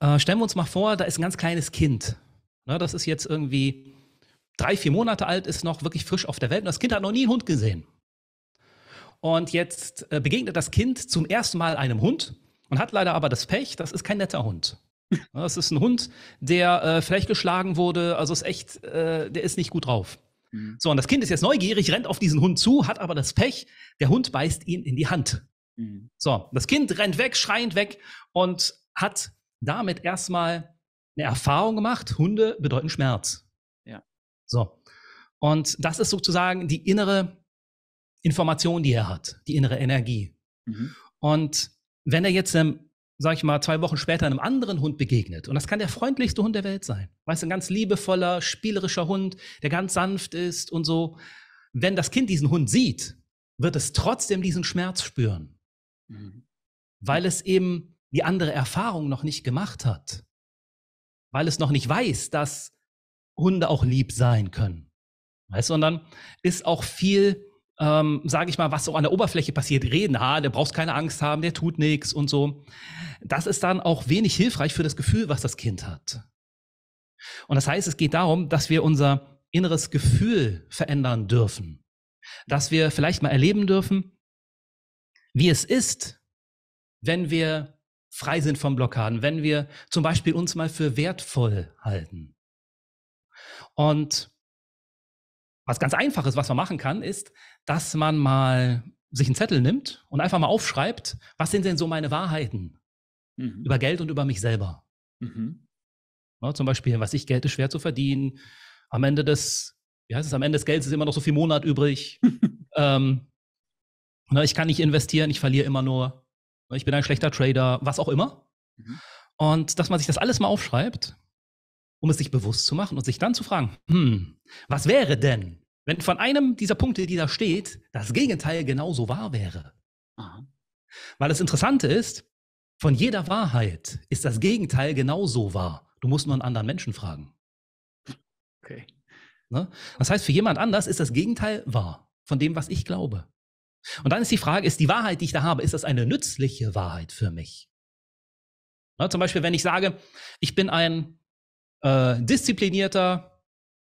Äh, stellen wir uns mal vor, da ist ein ganz kleines Kind. Ne, das ist jetzt irgendwie drei, vier Monate alt, ist noch wirklich frisch auf der Welt und das Kind hat noch nie einen Hund gesehen. Und jetzt äh, begegnet das Kind zum ersten Mal einem Hund und hat leider aber das Pech, das ist kein netter Hund. Das ist ein Hund, der äh, vielleicht geschlagen wurde, also ist echt, äh, der ist nicht gut drauf. Mhm. So, und das Kind ist jetzt neugierig, rennt auf diesen Hund zu, hat aber das Pech, der Hund beißt ihn in die Hand. Mhm. So, das Kind rennt weg, schreiend weg und hat damit erstmal eine Erfahrung gemacht, Hunde bedeuten Schmerz. Ja. So. Und das ist sozusagen die innere Information, die er hat, die innere Energie. Mhm. Und wenn er jetzt sag ich mal, zwei Wochen später einem anderen Hund begegnet. Und das kann der freundlichste Hund der Welt sein. Weißt du, ein ganz liebevoller, spielerischer Hund, der ganz sanft ist und so. Wenn das Kind diesen Hund sieht, wird es trotzdem diesen Schmerz spüren. Mhm. Weil es eben die andere Erfahrung noch nicht gemacht hat, weil es noch nicht weiß, dass Hunde auch lieb sein können. Weißt, sondern ist auch viel, ähm, sage ich mal, was so an der Oberfläche passiert, reden, ha, der brauchst keine Angst haben, der tut nichts und so. Das ist dann auch wenig hilfreich für das Gefühl, was das Kind hat. Und das heißt, es geht darum, dass wir unser inneres Gefühl verändern dürfen. Dass wir vielleicht mal erleben dürfen, wie es ist, wenn wir frei sind von Blockaden, wenn wir zum Beispiel uns mal für wertvoll halten. Und was ganz einfaches, was man machen kann, ist, dass man mal sich einen Zettel nimmt und einfach mal aufschreibt, was sind denn so meine Wahrheiten mhm. über Geld und über mich selber. Mhm. Ja, ne, zum Beispiel, was ich, Geld ist schwer zu verdienen. Am Ende des, wie heißt es, am Ende des Geldes ist immer noch so viel Monat übrig. ähm, na, ne, ich kann nicht investieren, ich verliere immer nur. Ne, ich bin ein schlechter Trader, was auch immer. Mhm. Und dass man sich das alles mal aufschreibt, um es sich bewusst zu machen und sich dann zu fragen, hm, was wäre denn, wenn von einem dieser Punkte, die da steht, das Gegenteil genauso wahr wäre? Aha. Weil das Interessante ist, von jeder Wahrheit ist das Gegenteil genauso wahr. Du musst nur einen anderen Menschen fragen. Okay. Ne? Das heißt, für jemand anders ist das Gegenteil wahr von dem, was ich glaube. Und dann ist die Frage, ist die Wahrheit, die ich da habe, ist das eine nützliche Wahrheit für mich? Na, zum Beispiel, wenn ich sage, ich bin ein äh, disziplinierter,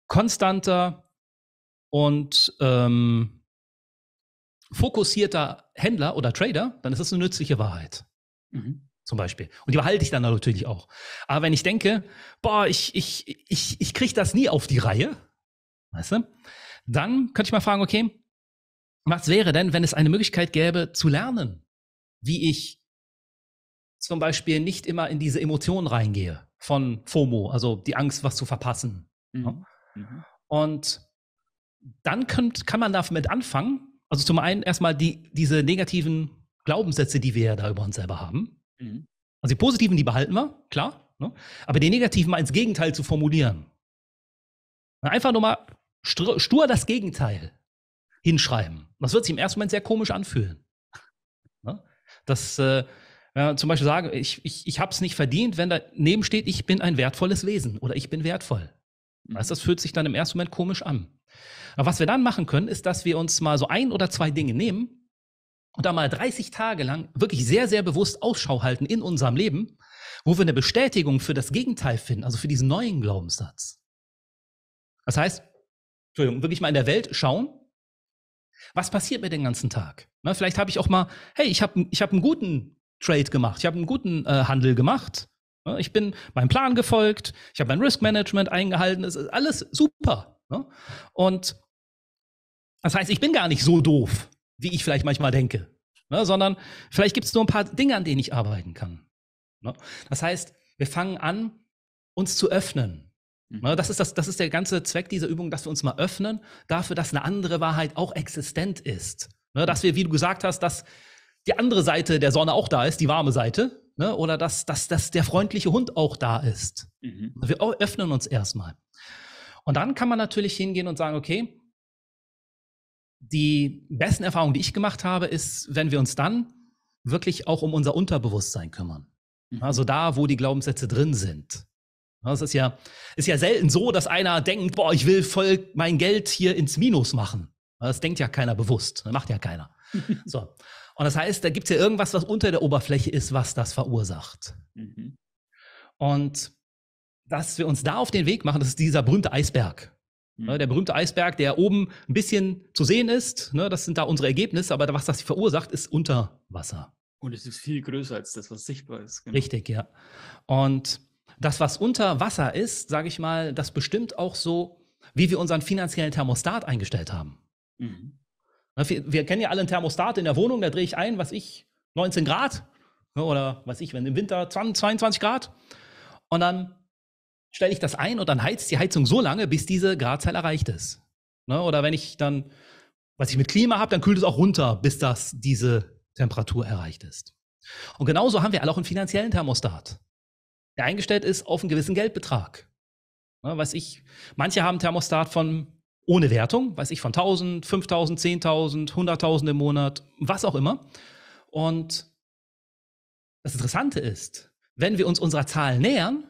konstanter und ähm, fokussierter Händler oder Trader, dann ist das eine nützliche Wahrheit. Mhm. Zum Beispiel. Und die behalte ich dann natürlich auch. Aber wenn ich denke, boah, ich, ich, ich, ich kriege das nie auf die Reihe, weißt du, dann könnte ich mal fragen, okay, was wäre denn, wenn es eine Möglichkeit gäbe, zu lernen, wie ich zum Beispiel nicht immer in diese Emotionen reingehe von FOMO, also die Angst, was zu verpassen. Mhm. Ja? Ne? Mhm. Und dann könnt, kann man damit anfangen. Also zum einen erstmal die, diese negativen Glaubenssätze, die wir ja da über uns selber haben. Mhm. Also die positiven, die behalten wir, klar. Ne? Aber die negativen mal ins Gegenteil zu formulieren. Einfach nur mal stur, stur das Gegenteil hinschreiben. Das wird sich im ersten Moment sehr komisch anfühlen. Ne? Das äh, ja, zum Beispiel sage ich, ich, ich habe es nicht verdient, wenn daneben steht, ich bin ein wertvolles Wesen oder ich bin wertvoll. Mhm. Weißt, das fühlt sich dann im ersten Moment komisch an. Aber was wir dann machen können, ist, dass wir uns mal so ein oder zwei Dinge nehmen und da mal 30 Tage lang wirklich sehr, sehr bewusst Ausschau halten in unserem Leben, wo wir eine Bestätigung für das Gegenteil finden, also für diesen neuen Glaubenssatz. Das heißt, Entschuldigung, wirklich mal in der Welt schauen, was passiert mir den ganzen Tag? Na, vielleicht habe ich auch mal, hey, ich habe ich hab einen guten Trade gemacht, ich habe einen guten äh, Handel gemacht. Ne? Ich bin meinem Plan gefolgt, ich habe mein Risk Management eingehalten, es ist alles super. Ne? Und das heißt, ich bin gar nicht so doof, wie ich vielleicht manchmal denke, ne? sondern vielleicht gibt es nur ein paar Dinge, an denen ich arbeiten kann. Ne? Das heißt, wir fangen an, uns zu öffnen Mhm. Ne, das ist, das, das ist der ganze Zweck dieser Übung, dass wir uns mal öffnen dafür, dass eine andere Wahrheit auch existent ist. Ne, dass wir, wie du gesagt hast, dass die andere Seite der Sonne auch da ist, die warme Seite, ne, oder dass, dass, dass der freundliche Hund auch da ist. Mhm. Also wir öffnen uns erstmal. Und dann kann man natürlich hingehen und sagen, okay, die besten Erfahrungen, die ich gemacht habe, ist, wenn wir uns dann wirklich auch um unser Unterbewusstsein kümmern. Mhm. Also da, wo die Glaubenssätze drin sind. Das ist ja, ist ja selten so, dass einer denkt, boah, ich will voll mein Geld hier ins Minus machen. Das denkt ja keiner bewusst. Das ne, macht ja keiner. so. Und das heißt, da gibt es ja irgendwas, was unter der Oberfläche ist, was das verursacht. Mhm. Und dass wir uns da auf den Weg machen, das ist dieser berühmte Eisberg. Mhm. Der berühmte Eisberg, der oben ein bisschen zu sehen ist, ne, das sind da unsere Ergebnisse, aber was das verursacht, ist unter Wasser. Und es ist viel größer als das, was sichtbar ist. Genau. Richtig, ja. Und das, was unter Wasser ist, sage ich mal, das bestimmt auch so, wie wir unseren finanziellen Thermostat eingestellt haben. Mhm. Wir, wir, kennen ja alle einen Thermostat in der Wohnung, da drehe ich ein, was ich, 19 Grad ne, oder was ich, wenn im Winter 20, 22 Grad. Und dann stelle ich das ein und dann heizt die Heizung so lange, bis diese Gradzahl erreicht ist. Ne, oder wenn ich dann, was ich mit Klima habe, dann kühlt es auch runter, bis das diese Temperatur erreicht ist. Und genauso haben wir alle auch einen finanziellen Thermostat der eingestellt ist auf einen gewissen Geldbetrag. Ja, ne, weiß ich, manche haben Thermostat von ohne Wertung, weiß ich, von 1000, 5000, 10.000, 100.000 im Monat, was auch immer. Und das Interessante ist, wenn wir uns unserer Zahl nähern,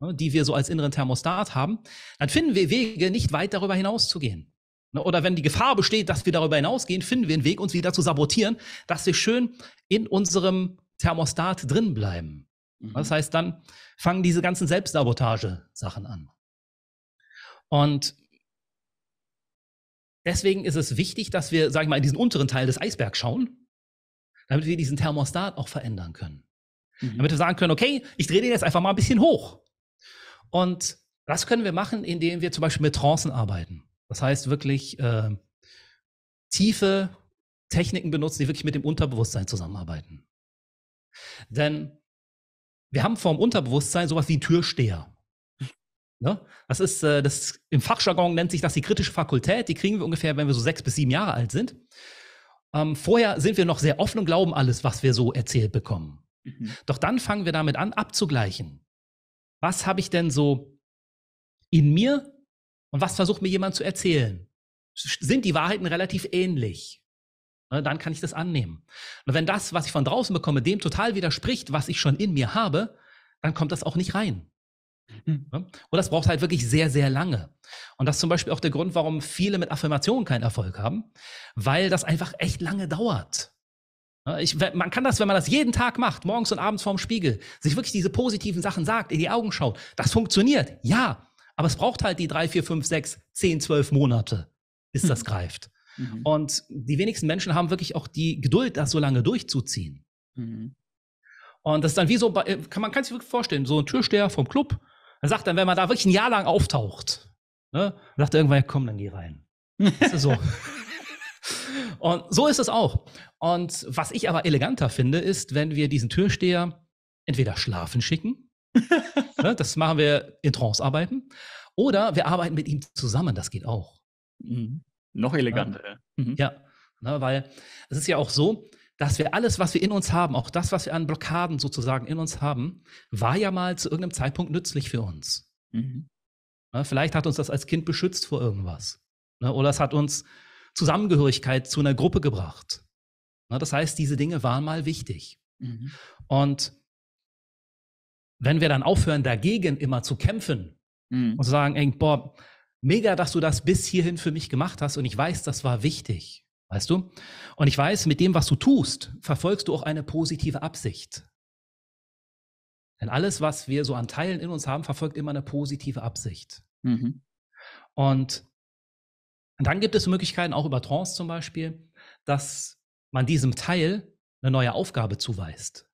ne, die wir so als inneren Thermostat haben, dann finden wir Wege, nicht weit darüber hinaus zu gehen. Ne, oder wenn die Gefahr besteht, dass wir darüber hinausgehen, finden wir einen Weg, uns wieder zu sabotieren, dass wir schön in unserem Thermostat drin bleiben. Mhm. Das heißt, dann fangen diese ganzen Selbstsabotage-Sachen an. Und deswegen ist es wichtig, dass wir, sag ich mal, in diesen unteren Teil des Eisbergs schauen, damit wir diesen Thermostat auch verändern können. Mhm. Damit wir sagen können, okay, ich drehe den jetzt einfach mal ein bisschen hoch. Und das können wir machen, indem wir zum Beispiel mit Trancen arbeiten. Das heißt wirklich äh, tiefe Techniken benutzen, die wirklich mit dem Unterbewusstsein zusammenarbeiten. Denn wir haben vom Unterbewusstsein sowas wie Türsteher. Ne? Das ist, äh, das im Fachjargon nennt sich das die kritische Fakultät. Die kriegen wir ungefähr, wenn wir so sechs bis sieben Jahre alt sind. Ähm, vorher sind wir noch sehr offen und glauben alles, was wir so erzählt bekommen. Mhm. Doch dann fangen wir damit an, abzugleichen. Was habe ich denn so in mir und was versucht mir jemand zu erzählen? Sind die Wahrheiten relativ ähnlich? Ne, dann kann ich das annehmen. Und wenn das, was ich von draußen bekomme, dem total widerspricht, was ich schon in mir habe, dann kommt das auch nicht rein. Mhm. Und das braucht halt wirklich sehr, sehr lange. Und das ist zum Beispiel auch der Grund, warum viele mit Affirmationen keinen Erfolg haben, weil das einfach echt lange dauert. Ne, ich, man kann das, wenn man das jeden Tag macht, morgens und abends vorm Spiegel, sich wirklich diese positiven Sachen sagt, in die Augen schaut, das funktioniert, ja. Aber es braucht halt die drei, vier, fünf, sechs, zehn, zwölf Monate, bis hm. das greift. Mhm. Und die wenigsten Menschen haben wirklich auch die Geduld, das so lange durchzuziehen. Mhm. Und das ist dann wie so, äh, kann man kann sich wirklich vorstellen, so ein Türsteher vom Club, der sagt dann, wenn man da wirklich ein Jahr lang auftaucht, ne, sagt er irgendwann, komm, dann geh rein. Das ist so. Und so ist es auch. Und was ich aber eleganter finde, ist, wenn wir diesen Türsteher entweder schlafen schicken, ne, das machen wir in Trance arbeiten, oder wir arbeiten mit ihm zusammen, das geht auch. Mhm. Noch eleganter. Ja, äh, mhm. ja ne, weil es ist ja auch so, dass wir alles, was wir in uns haben, auch das, was wir an Blockaden sozusagen in uns haben, war ja mal zu irgendeinem Zeitpunkt nützlich für uns. Mhm. Ne, vielleicht hat uns das als Kind beschützt vor irgendwas. Ne, oder es hat uns Zusammengehörigkeit zu einer Gruppe gebracht. Ne, das heißt, diese Dinge waren mal wichtig. Mhm. Und wenn wir dann aufhören, dagegen immer zu kämpfen mhm. und sagen, ey, boah, mega, dass du das bis hierhin für mich gemacht hast und ich weiß, das war wichtig. Weißt du? Und ich weiß, mit dem, was du tust, verfolgst du auch eine positive Absicht. Denn alles, was wir so an Teilen in uns haben, verfolgt immer eine positive Absicht. Mhm. Und dann gibt es Möglichkeiten, auch über Trance zum Beispiel, dass man diesem Teil eine neue Aufgabe zuweist.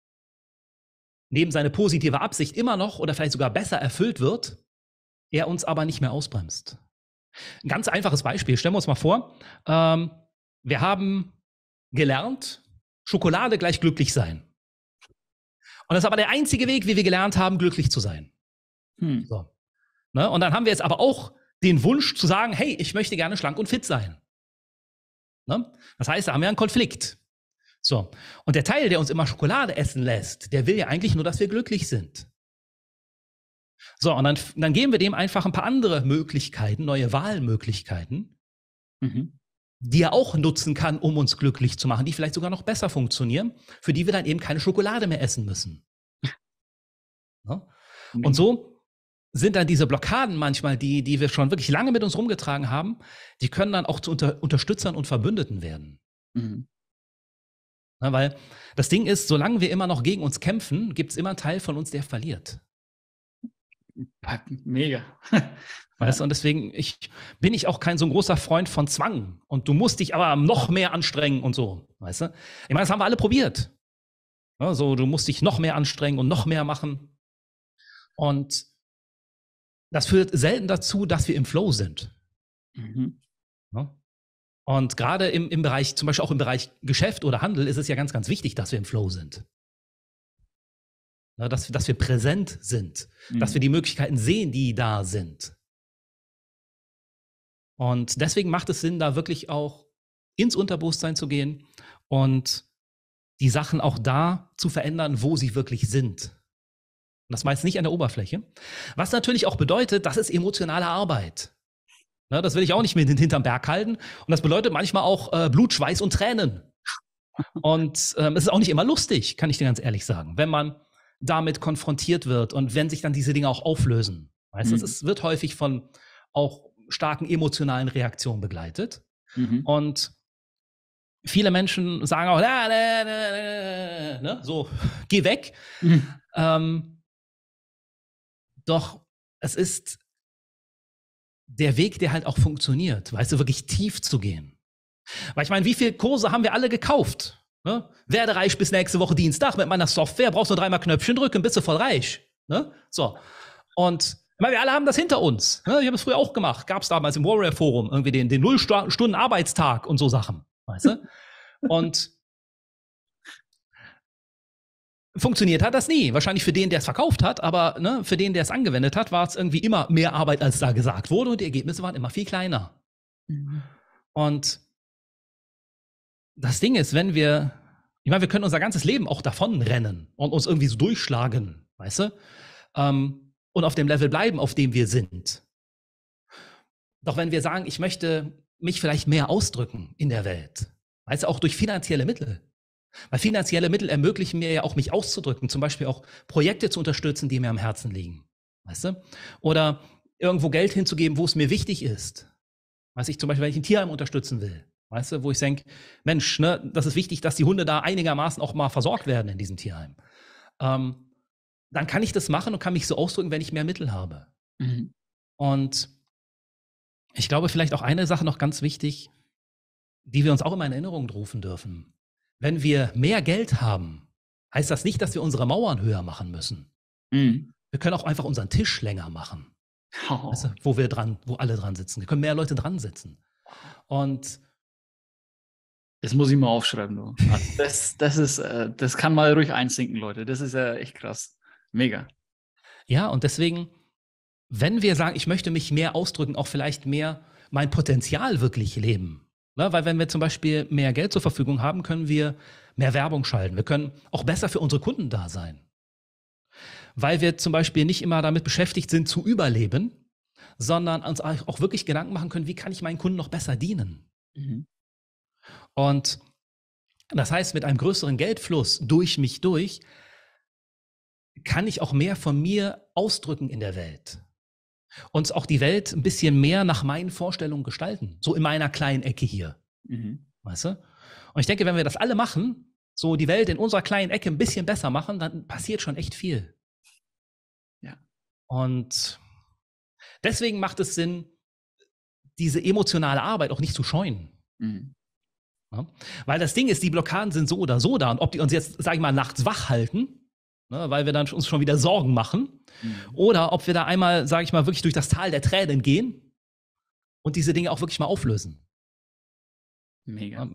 Neben seine positive Absicht immer noch oder vielleicht sogar besser erfüllt wird, er uns aber nicht mehr ausbremst. Ein ganz einfaches Beispiel. Stellen wir uns mal vor, ähm, wir haben gelernt, Schokolade gleich glücklich sein. Und das ist aber der einzige Weg, wie wir gelernt haben, glücklich zu sein. Hm. So. Ne? Und dann haben wir jetzt aber auch den Wunsch zu sagen, hey, ich möchte gerne schlank und fit sein. Ne? Das heißt, da haben wir einen Konflikt. So. Und der Teil, der uns immer Schokolade essen lässt, der will ja eigentlich nur, dass wir glücklich sind. So, und dann, dann geben wir dem einfach ein paar andere Möglichkeiten, neue Wahlmöglichkeiten, mhm. die er auch nutzen kann, um uns glücklich zu machen, die vielleicht sogar noch besser funktionieren, für die wir dann eben keine Schokolade mehr essen müssen. Ja? Ne? Mhm. Und so sind dann diese Blockaden manchmal, die, die wir schon wirklich lange mit uns rumgetragen haben, die können dann auch zu unter Unterstützern und Verbündeten werden. Mhm. Na, ne, weil das Ding ist, solange wir immer noch gegen uns kämpfen, gibt es immer einen Teil von uns, der verliert. Mega. Weißt du, und deswegen ich, bin ich auch kein so ein großer Freund von Zwang. Und du musst dich aber noch mehr anstrengen und so. Weißt du? Ich meine, das haben wir alle probiert. Ja, so, du musst dich noch mehr anstrengen und noch mehr machen. Und das führt selten dazu, dass wir im Flow sind. Mhm. Ja? Und gerade im, im Bereich, zum Beispiel auch im Bereich Geschäft oder Handel, ist es ja ganz, ganz wichtig, dass wir im Flow sind. Äh, dass, dass wir präsent sind, mhm. dass wir mhm. die Möglichkeiten sehen, die da sind. Und deswegen macht es Sinn, da wirklich auch ins Unterbewusstsein zu gehen und die Sachen auch da zu verändern, wo sie wirklich sind. Und das meist nicht an der Oberfläche. Was natürlich auch bedeutet, das ist emotionale Arbeit. Na, ne, das will ich auch nicht mit hinterm Berg halten. Und das bedeutet manchmal auch äh, Blut, Schweiß und Tränen. Und ähm, es ist auch nicht immer lustig, kann ich dir ganz ehrlich sagen. Wenn man damit konfrontiert wird und wenn sich dann diese Dinge auch auflösen. Weißt mhm. es wird häufig von auch starken emotionalen Reaktionen begleitet. Mhm. Und viele Menschen sagen auch, na, na, na, ne? so, geh weg. Mhm. Ähm, doch es ist der Weg, der halt auch funktioniert, weißt du, wirklich tief zu gehen. Weil ich meine, wie viele Kurse haben wir alle gekauft? Ne? Werde reich bis nächste Woche Dienstag mit meiner Software, brauchst nur dreimal Knöpfchen drücken, bist du voll reich. Ne? So. Und meine, wir alle haben das hinter uns. Ne? Ich habe es früher auch gemacht. Gab es damals im Warrior Forum irgendwie den, den Null-Stunden-Arbeitstag und so Sachen. Weißt du? und funktioniert hat das nie. Wahrscheinlich für den, der es verkauft hat, aber ne, für den, der es angewendet hat, war es irgendwie immer mehr Arbeit, als da gesagt wurde und die Ergebnisse waren immer viel kleiner. Mhm. Und das Ding ist, wenn wir, ich meine, wir können unser ganzes Leben auch davonrennen und uns irgendwie so durchschlagen, weißt du? Ähm, und auf dem Level bleiben, auf dem wir sind. Doch wenn wir sagen, ich möchte mich vielleicht mehr ausdrücken in der Welt, weißt du, auch durch finanzielle Mittel. Weil finanzielle Mittel ermöglichen mir ja auch, mich auszudrücken, zum Beispiel auch Projekte zu unterstützen, die mir am Herzen liegen. Weißt du? Oder irgendwo Geld hinzugeben, wo es mir wichtig ist. Weiß ich zum Beispiel, wenn ich ein Tierheim unterstützen will. Weißt du, wo ich denke, Mensch, ne, das ist wichtig, dass die Hunde da einigermaßen auch mal versorgt werden in diesem Tierheim. Ähm, dann kann ich das machen und kann mich so ausdrücken, wenn ich mehr Mittel habe. Mhm. Und ich glaube, vielleicht auch eine Sache noch ganz wichtig, die wir uns auch immer in Erinnerung rufen dürfen. Wenn wir mehr Geld haben, heißt das nicht, dass wir unsere Mauern höher machen müssen. Mhm. Wir können auch einfach unseren Tisch länger machen. Oh. Also, wo wir dran, wo alle dran sitzen. Wir können mehr Leute dran sitzen. Und das muss ich mal aufschreiben. Du. das, das, ist, äh, das kann mal ruhig einsinken, Leute. Das ist ja echt krass. Mega. Ja, und deswegen, wenn wir sagen, ich möchte mich mehr ausdrücken, auch vielleicht mehr mein Potenzial wirklich leben. Ne? Weil wenn wir zum Beispiel mehr Geld zur Verfügung haben, können wir mehr Werbung schalten. Wir können auch besser für unsere Kunden da sein. Weil wir zum Beispiel nicht immer damit beschäftigt sind, zu überleben, sondern uns auch wirklich Gedanken machen können, wie kann ich meinen Kunden noch besser dienen. Mhm. Und das heißt, mit einem größeren Geldfluss durch mich durch, kann ich auch mehr von mir ausdrücken in der Welt. Und auch die Welt ein bisschen mehr nach meinen Vorstellungen gestalten. So in meiner kleinen Ecke hier. Mhm. Weißt du? Und ich denke, wenn wir das alle machen, so die Welt in unserer kleinen Ecke ein bisschen besser machen, dann passiert schon echt viel. Ja. Und deswegen macht es Sinn, diese emotionale Arbeit auch nicht zu scheuen. Mhm. Ja? Weil das Ding ist, die Blockaden sind so oder so da. Und ob die uns jetzt, sag ich mal, nachts wach halten, ne, weil wir dann uns schon wieder Sorgen machen, mhm. oder ob wir da einmal, sag ich mal, wirklich durch das Tal der Tränen gehen und diese Dinge auch wirklich mal auflösen. Mega.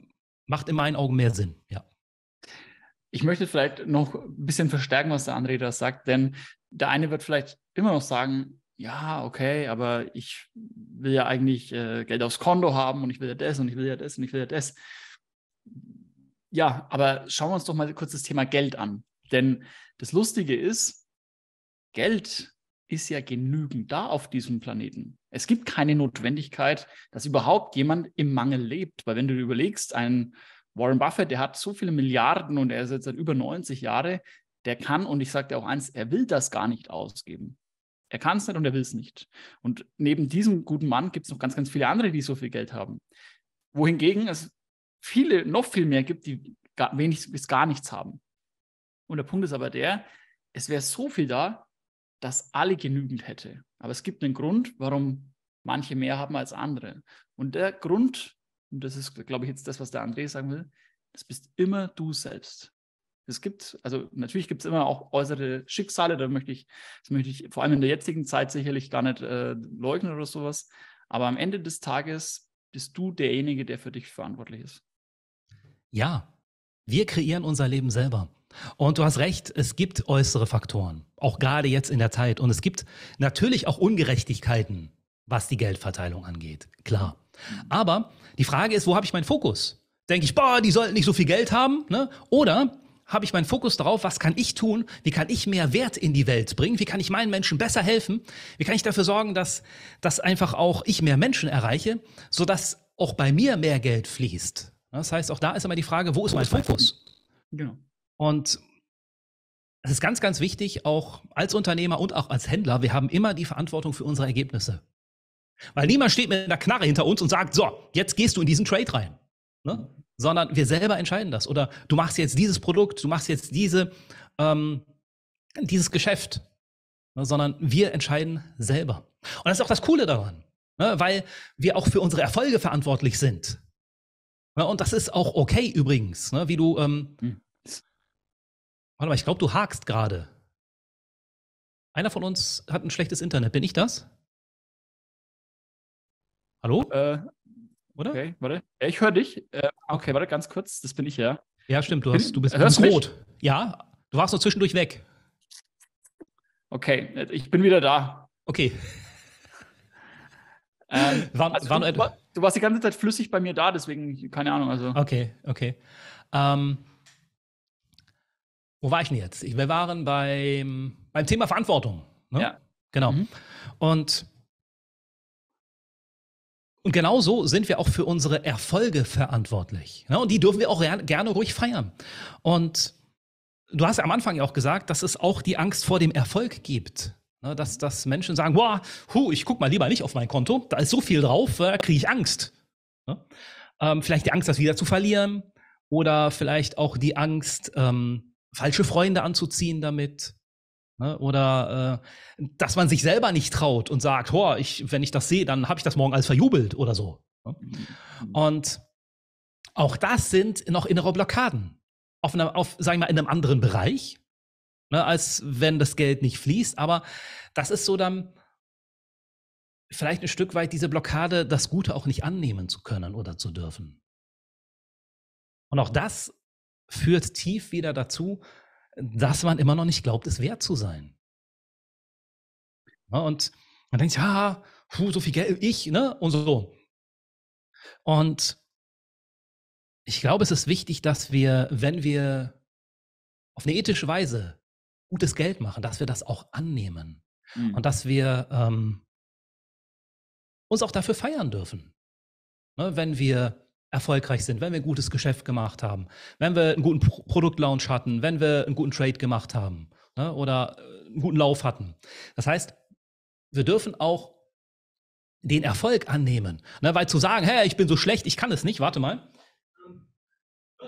Macht in meinen Augen mehr Sinn, ja. Ich möchte vielleicht noch ein bisschen verstärken, was der André da sagt, denn der eine wird vielleicht immer noch sagen, ja, okay, aber ich will ja eigentlich äh, Geld aufs Konto haben und ich will ja das und ich will ja das und ich will ja das. Ja, aber schauen wir uns doch mal kurz das Thema Geld an. Denn das Lustige ist, Geld ist ja genügend da auf diesem Planeten. Es gibt keine Notwendigkeit, dass überhaupt jemand im Mangel lebt. Weil wenn du dir überlegst, ein Warren Buffett, der hat so viele Milliarden und er ist jetzt seit über 90 Jahren, der kann, und ich sage dir auch eins, er will das gar nicht ausgeben. Er kann es nicht und er will es nicht. Und neben diesem guten Mann gibt es noch ganz, ganz viele andere, die so viel Geld haben. Wohingegen es viele, noch viel mehr gibt, die gar, wenig bis gar nichts haben. Und der Punkt ist aber der, es wäre so viel da, dass alle genügend hätte. Aber es gibt einen Grund, warum manche mehr haben als andere. Und der Grund, und das ist, glaube ich, jetzt das, was der André sagen will, das bist immer du selbst. Es gibt, also natürlich gibt es immer auch äußere Schicksale, da möchte ich, das möchte ich vor allem in der jetzigen Zeit sicherlich gar nicht äh, leugnen oder sowas. Aber am Ende des Tages bist du derjenige, der für dich verantwortlich ist. Ja, wir kreieren unser Leben selber. Und du hast recht, es gibt äußere Faktoren, auch gerade jetzt in der Zeit. Und es gibt natürlich auch Ungerechtigkeiten, was die Geldverteilung angeht, klar. Aber die Frage ist, wo habe ich meinen Fokus? Denke ich, boah, die sollten nicht so viel Geld haben, ne? Oder habe ich meinen Fokus darauf, was kann ich tun, wie kann ich mehr Wert in die Welt bringen, wie kann ich meinen Menschen besser helfen, wie kann ich dafür sorgen, dass, dass einfach auch ich mehr Menschen erreiche, sodass auch bei mir mehr Geld fließt. Das heißt, auch da ist immer die Frage, wo ist mein Fokus? Genau. Und es ist ganz, ganz wichtig, auch als Unternehmer und auch als Händler, wir haben immer die Verantwortung für unsere Ergebnisse. Weil niemand steht mit einer Knarre hinter uns und sagt, so, jetzt gehst du in diesen Trade rein. Ne? sondern wir selber entscheiden das. Oder du machst jetzt dieses Produkt, du machst jetzt diese, ähm, dieses Geschäft, ne, sondern wir entscheiden selber. Und das ist auch das Coole daran, ne, weil wir auch für unsere Erfolge verantwortlich sind. Ja, ne, und das ist auch okay übrigens, ne, wie du. Ähm, hm. Warte mal, ich glaube, du hakst gerade. Einer von uns hat ein schlechtes Internet. Bin ich das? Hallo? Äh, oder? Okay, warte. Ich höre dich. Äh, okay, warte, ganz kurz. Das bin ich, ja. Ja, stimmt. Du, hast, du bist, Hörst rot. Mich? Ja, du warst nur zwischendurch weg. Okay, ich bin wieder da. Okay. Ähm, war, also war du, du, warst die ganze Zeit flüssig bei mir da, deswegen, keine Ahnung. Also. Okay, okay. Ähm, wo war ich denn jetzt? Wir waren beim, beim Thema Verantwortung. Ne? Ja. Genau. Mhm. Und und genauso sind wir auch für unsere Erfolge verantwortlich. Ne? und die dürfen wir auch gerne ruhig feiern. Und du hast am Anfang ja auch gesagt, dass es auch die Angst vor dem Erfolg gibt. Ne? dass, dass Menschen sagen, wow, hu, ich gucke mal lieber nicht auf mein Konto, da ist so viel drauf, äh, da kriege ich Angst. Ne? Ähm, vielleicht die Angst, das wieder zu verlieren oder vielleicht auch die Angst, ähm, falsche Freunde anzuziehen damit Ne? Oder äh, dass man sich selber nicht traut und sagt, oh, ich, wenn ich das sehe, dann habe ich das morgen als verjubelt oder so. Ne? Mhm. Und auch das sind noch innere Blockaden. Auf, einer, auf sagen wir mal, in einem anderen Bereich, ne? als wenn das Geld nicht fließt. Aber das ist so dann vielleicht ein Stück weit diese Blockade, das Gute auch nicht annehmen zu können oder zu dürfen. Und auch das führt tief wieder dazu, dass man immer noch nicht glaubt, es wert zu sein. Ja, und man denkt, ja, puh, so viel Geld, ich, ne? Und so. Und ich glaube, es ist wichtig, dass wir, wenn wir auf eine ethische Weise gutes Geld machen, dass wir das auch annehmen mhm. und dass wir ähm, uns auch dafür feiern dürfen. Ne? Wenn wir erfolgreich sind, wenn wir ein gutes Geschäft gemacht haben, wenn wir einen guten Pro Produktlaunch hatten, wenn wir einen guten Trade gemacht haben ne, oder äh, einen guten Lauf hatten. Das heißt, wir dürfen auch den Erfolg annehmen. Ne, weil zu sagen, hey, ich bin so schlecht, ich kann es nicht, warte mal.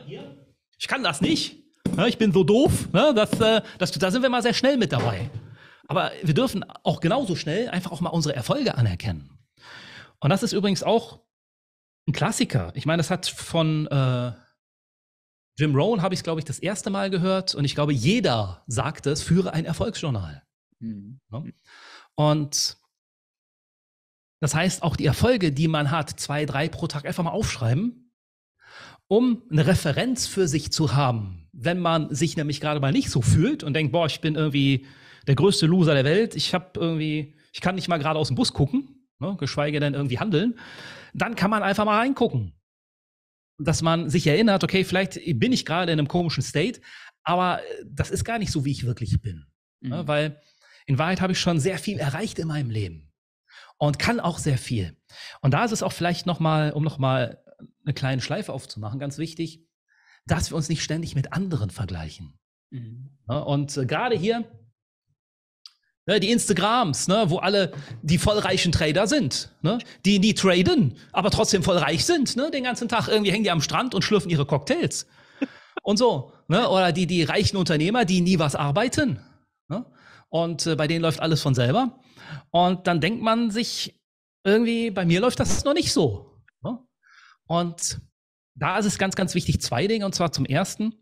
Ähm, ich kann das nicht. Ne, ich bin so doof. Ne, das, äh, das, da sind wir mal sehr schnell mit dabei. Aber wir dürfen auch genauso schnell einfach auch mal unsere Erfolge anerkennen. Und das ist übrigens auch ein Klassiker. Ich meine, das hat von äh, Jim Rohn, habe ich glaube ich, das erste Mal gehört. Und ich glaube, jeder sagt es, führe ein Erfolgsjournal. Mhm. Ja? Ne? Und das heißt, auch die Erfolge, die man hat, zwei, drei pro Tag einfach mal aufschreiben, um eine Referenz für sich zu haben. Wenn man sich nämlich gerade mal nicht so fühlt und denkt, boah, ich bin irgendwie der größte Loser der Welt, ich habe irgendwie, ich kann nicht mal gerade aus dem Bus gucken, ne, geschweige denn irgendwie handeln, dann kann man einfach mal reingucken. Dass man sich erinnert, okay, vielleicht bin ich gerade in einem komischen State, aber äh, das ist gar nicht so, wie ich wirklich bin. Ne? Mhm. Ja, weil in Wahrheit habe ich schon sehr viel erreicht in meinem Leben und kann auch sehr viel. Und da ist es auch vielleicht nochmal, um nochmal eine kleine Schleife aufzumachen, ganz wichtig, dass wir uns nicht ständig mit anderen vergleichen. Mhm. Ja, ne? und äh, gerade hier Ne, die Instagrams, ne, wo alle die vollreichen Trader sind, ne, die nie traden, aber trotzdem vollreich sind, ne, den ganzen Tag irgendwie hängen die am Strand und schlürfen ihre Cocktails und so, ne, oder die die reichen Unternehmer, die nie was arbeiten, ne, und äh, bei denen läuft alles von selber und dann denkt man sich irgendwie, bei mir läuft das noch nicht so. Ne? Und da ist es ganz, ganz wichtig zwei Dinge und zwar zum ersten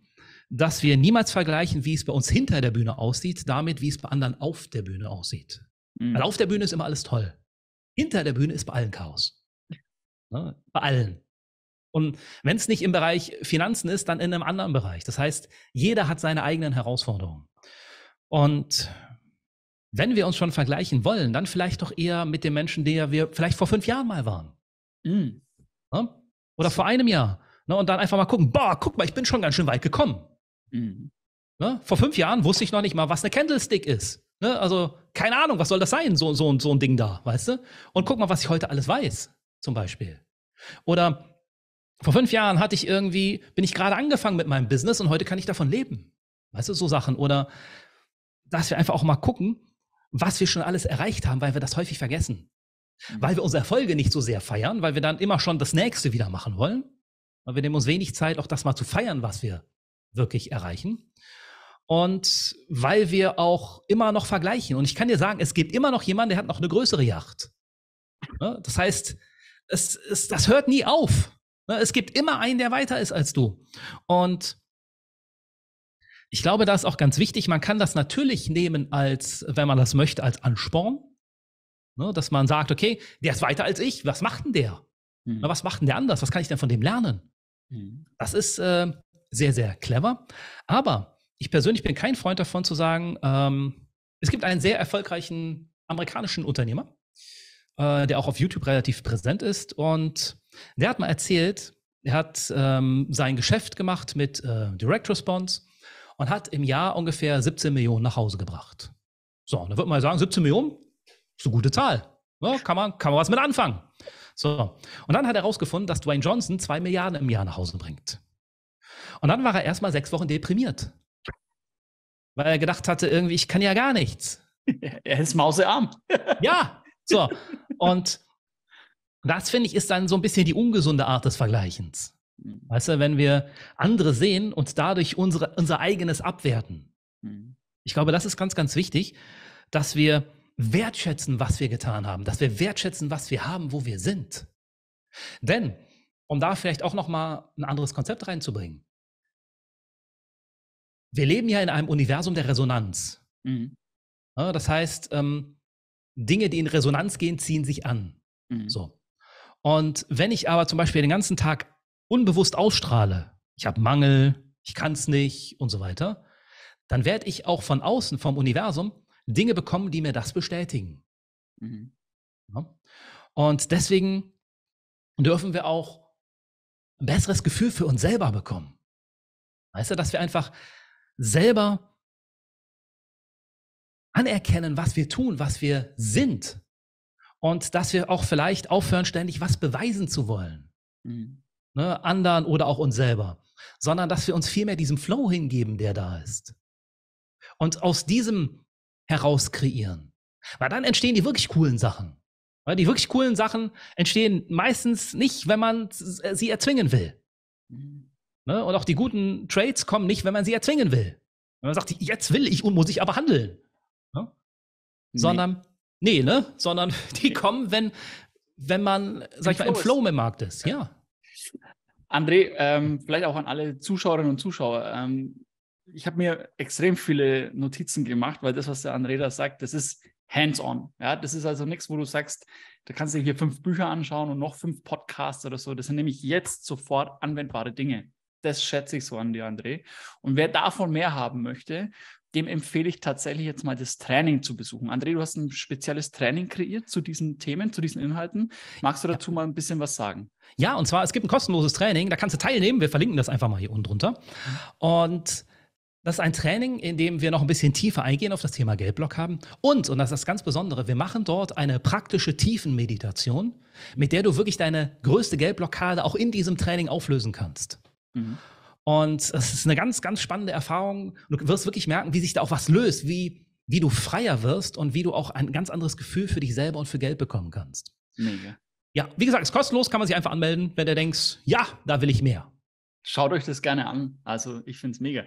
dass wir niemals vergleichen, wie es bei uns hinter der Bühne aussieht, damit, wie es bei anderen auf der Bühne aussieht. Mhm. Weil auf der Bühne ist immer alles toll. Hinter der Bühne ist bei allen Chaos. Ne? Bei allen. Und wenn es nicht im Bereich Finanzen ist, dann in einem anderen Bereich. Das heißt, jeder hat seine eigenen Herausforderungen. Und wenn wir uns schon vergleichen wollen, dann vielleicht doch eher mit dem Menschen, der wir vielleicht vor fünf Jahren mal waren. Mhm. Ne? Oder vor einem Jahr. Ne? Und dann einfach mal gucken, boah, guck mal, ich bin schon ganz schön weit gekommen. Mhm. Ne? Vor fünf Jahren wusste ich noch nicht mal, was eine Candlestick ist. Ne? Also, keine Ahnung, was soll das sein, so, so, so ein Ding da, weißt du? Und guck mal, was ich heute alles weiß, zum Beispiel. Oder vor fünf Jahren hatte ich irgendwie, bin ich gerade angefangen mit meinem Business und heute kann ich davon leben. Weißt du, so Sachen. Oder dass wir einfach auch mal gucken, was wir schon alles erreicht haben, weil wir das häufig vergessen. Mhm. Weil wir unsere Erfolge nicht so sehr feiern, weil wir dann immer schon das nächste wieder machen wollen. Weil wir nehmen uns wenig Zeit, auch das mal zu feiern, was wir wirklich erreichen. Und weil wir auch immer noch vergleichen. Und ich kann dir sagen, es gibt immer noch jemanden, der hat noch eine größere Yacht. Ne? Das heißt, es, es, das hört nie auf. Ne? Es gibt immer einen, der weiter ist als du. Und ich glaube, da ist auch ganz wichtig, man kann das natürlich nehmen als, wenn man das möchte, als Ansporn. Ne? Dass man sagt, okay, der ist weiter als ich, was macht denn der? Mhm. Was macht denn der anders? Was kann ich denn von dem lernen? Mhm. Das ist, äh, sehr, sehr clever. Aber ich persönlich bin kein Freund davon zu sagen, ähm, es gibt einen sehr erfolgreichen amerikanischen Unternehmer, äh, der auch auf YouTube relativ präsent ist. Und der hat mal erzählt, er hat ähm, sein Geschäft gemacht mit äh, Direct Response und hat im Jahr ungefähr 17 Millionen nach Hause gebracht. So, da würde man sagen, 17 Millionen ist eine gute Zahl. Ja, kann, man, kann man was mit anfangen. So, und dann hat er herausgefunden, dass Dwayne Johnson 2 Milliarden im Jahr nach Hause bringt. Und dann war er erstmal sechs Wochen deprimiert. Weil er gedacht hatte, irgendwie, ich kann ja gar nichts. Er ist mausearm. ja, so. Und das, finde ich, ist dann so ein bisschen die ungesunde Art des Vergleichens. Mhm. Weißt du, wenn wir andere sehen und dadurch unsere, unser eigenes abwerten. Mhm. Ich glaube, das ist ganz, ganz wichtig, dass wir wertschätzen, was wir getan haben, dass wir wertschätzen, was wir haben, wo wir sind. Denn, um da vielleicht auch nochmal ein anderes Konzept reinzubringen, wir leben ja in einem Universum der Resonanz. Mhm. Ja, das heißt, ähm, Dinge, die in Resonanz gehen, ziehen sich an. Mhm. So. Und wenn ich aber zum Beispiel den ganzen Tag unbewusst ausstrahle, ich habe Mangel, ich kann es nicht und so weiter, dann werde ich auch von außen, vom Universum, Dinge bekommen, die mir das bestätigen. Mhm. Ja. Und deswegen dürfen wir auch ein besseres Gefühl für uns selber bekommen. Weißt du, dass wir einfach selber anerkennen, was wir tun, was wir sind. Und dass wir auch vielleicht aufhören, ständig was beweisen zu wollen. Mhm. Ne, anderen oder auch uns selber. Sondern dass wir uns vielmehr diesem Flow hingeben, der da ist. Und aus diesem heraus kreieren. Weil dann entstehen die wirklich coolen Sachen. Weil die wirklich coolen Sachen entstehen meistens nicht, wenn man äh, sie erzwingen will. Mhm. Ne? Und auch die guten Trades kommen nicht, wenn man sie erzwingen will. Wenn man sagt, jetzt will ich und muss ich aber handeln. Ne? Sondern, nee. ne? Sondern die kommen, wenn, wenn man, sag ich mal, im Flow im Markt ist, ja. André, ähm, vielleicht auch an alle Zuschauerinnen und Zuschauer. Ähm, ich habe mir extrem viele Notizen gemacht, weil das, was der André da sagt, das ist hands-on. Ja, das ist also nichts, wo du sagst, da kannst du dir hier fünf Bücher anschauen und noch fünf Podcasts oder so. Das sind nämlich jetzt sofort anwendbare Dinge das schätze ich so an dir, André. Und wer davon mehr haben möchte, dem empfehle ich tatsächlich jetzt mal das Training zu besuchen. André, du hast ein spezielles Training kreiert zu diesen Themen, zu diesen Inhalten. Magst du dazu mal ein bisschen was sagen? Ja, und zwar, es gibt ein kostenloses Training, da kannst du teilnehmen. Wir verlinken das einfach mal hier unten drunter. Und das ist ein Training, in dem wir noch ein bisschen tiefer eingehen auf das Thema Geldblock haben. Und, und das ist das ganz Besondere, wir machen dort eine praktische Tiefenmeditation, mit der du wirklich deine größte Geldblockade auch in diesem Training auflösen kannst. Mhm. Und es ist eine ganz, ganz spannende Erfahrung. Du wirst wirklich merken, wie sich da auch was löst, wie, wie du freier wirst und wie du auch ein ganz anderes Gefühl für dich selber und für Geld bekommen kannst. Mega. Ja, wie gesagt, es ist kostenlos, kann man sich einfach anmelden, wenn du denkst, ja, da will ich mehr. Schaut euch das gerne an. Also ich finde es mega.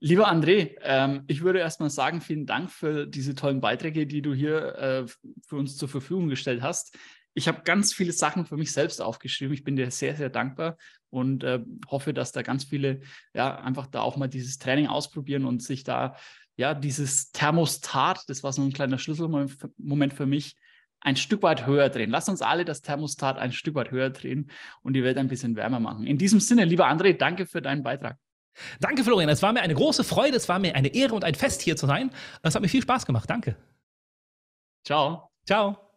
Lieber André, ähm, ich würde erstmal sagen, vielen Dank für diese tollen Beiträge, die du hier äh, für uns zur Verfügung gestellt hast. Ich habe ganz viele Sachen für mich selbst aufgeschrieben. Ich bin dir sehr, sehr dankbar und äh, hoffe, dass da ganz viele ja einfach da auch mal dieses Training ausprobieren und sich da ja dieses Thermostat, das war so ein kleiner Schlüsselmoment für mich, ein Stück weit höher drehen. Lass uns alle das Thermostat ein Stück weit höher drehen und die Welt ein bisschen wärmer machen. In diesem Sinne, lieber André, danke für deinen Beitrag. Danke, Florian. Es war mir eine große Freude, es war mir eine Ehre und ein Fest, hier zu sein. Es hat mir viel Spaß gemacht. Danke. Ciao. Ciao.